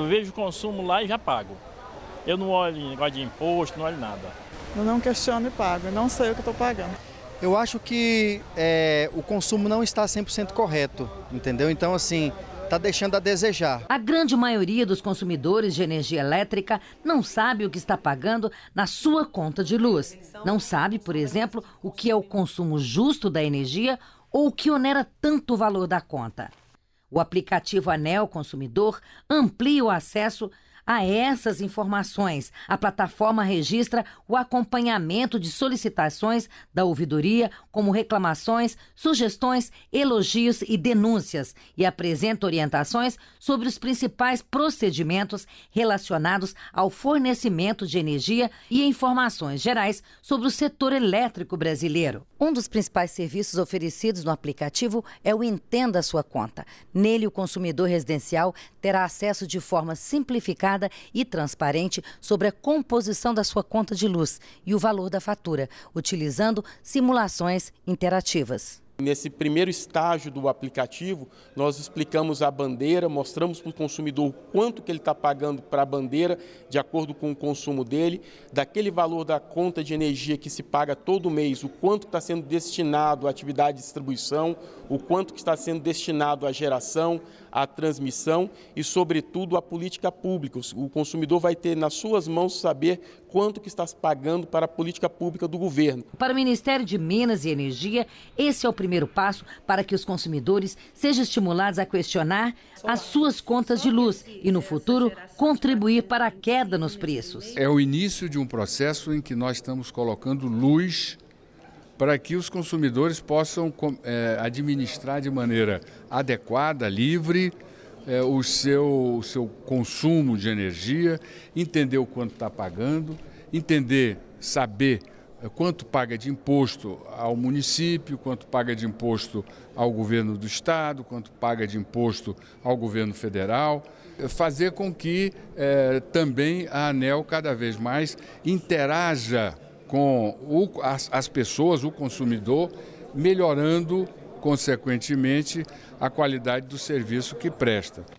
Eu vejo o consumo lá e já pago. Eu não olho negócio de imposto, não olho nada. Eu não questiono e pago, eu não sei o que estou pagando. Eu acho que é, o consumo não está 100% correto, entendeu? Então, assim, está deixando a desejar. A grande maioria dos consumidores de energia elétrica não sabe o que está pagando na sua conta de luz. Não sabe, por exemplo, o que é o consumo justo da energia ou o que onera tanto o valor da conta. O aplicativo Anel Consumidor amplia o acesso a essas informações, a plataforma registra o acompanhamento de solicitações da ouvidoria, como reclamações, sugestões, elogios e denúncias, e apresenta orientações sobre os principais procedimentos relacionados ao fornecimento de energia e informações gerais sobre o setor elétrico brasileiro. Um dos principais serviços oferecidos no aplicativo é o Entenda Sua Conta. Nele, o consumidor residencial terá acesso de forma simplificada informada e transparente sobre a composição da sua conta de luz e o valor da fatura, utilizando simulações interativas. Nesse primeiro estágio do aplicativo, nós explicamos a bandeira, mostramos para o consumidor o quanto que ele está pagando para a bandeira, de acordo com o consumo dele, daquele valor da conta de energia que se paga todo mês, o quanto está sendo destinado à atividade de distribuição, o quanto que está sendo destinado à geração, a transmissão e, sobretudo, a política pública. O consumidor vai ter nas suas mãos saber quanto que está pagando para a política pública do governo. Para o Ministério de Minas e Energia, esse é o primeiro passo para que os consumidores sejam estimulados a questionar as suas contas de luz e, no futuro, contribuir para a queda nos preços. É o início de um processo em que nós estamos colocando luz para que os consumidores possam é, administrar de maneira adequada, livre, é, o, seu, o seu consumo de energia, entender o quanto está pagando, entender, saber é, quanto paga de imposto ao município, quanto paga de imposto ao governo do estado, quanto paga de imposto ao governo federal, é, fazer com que é, também a ANEL cada vez mais interaja com o, as, as pessoas, o consumidor, melhorando, consequentemente, a qualidade do serviço que presta.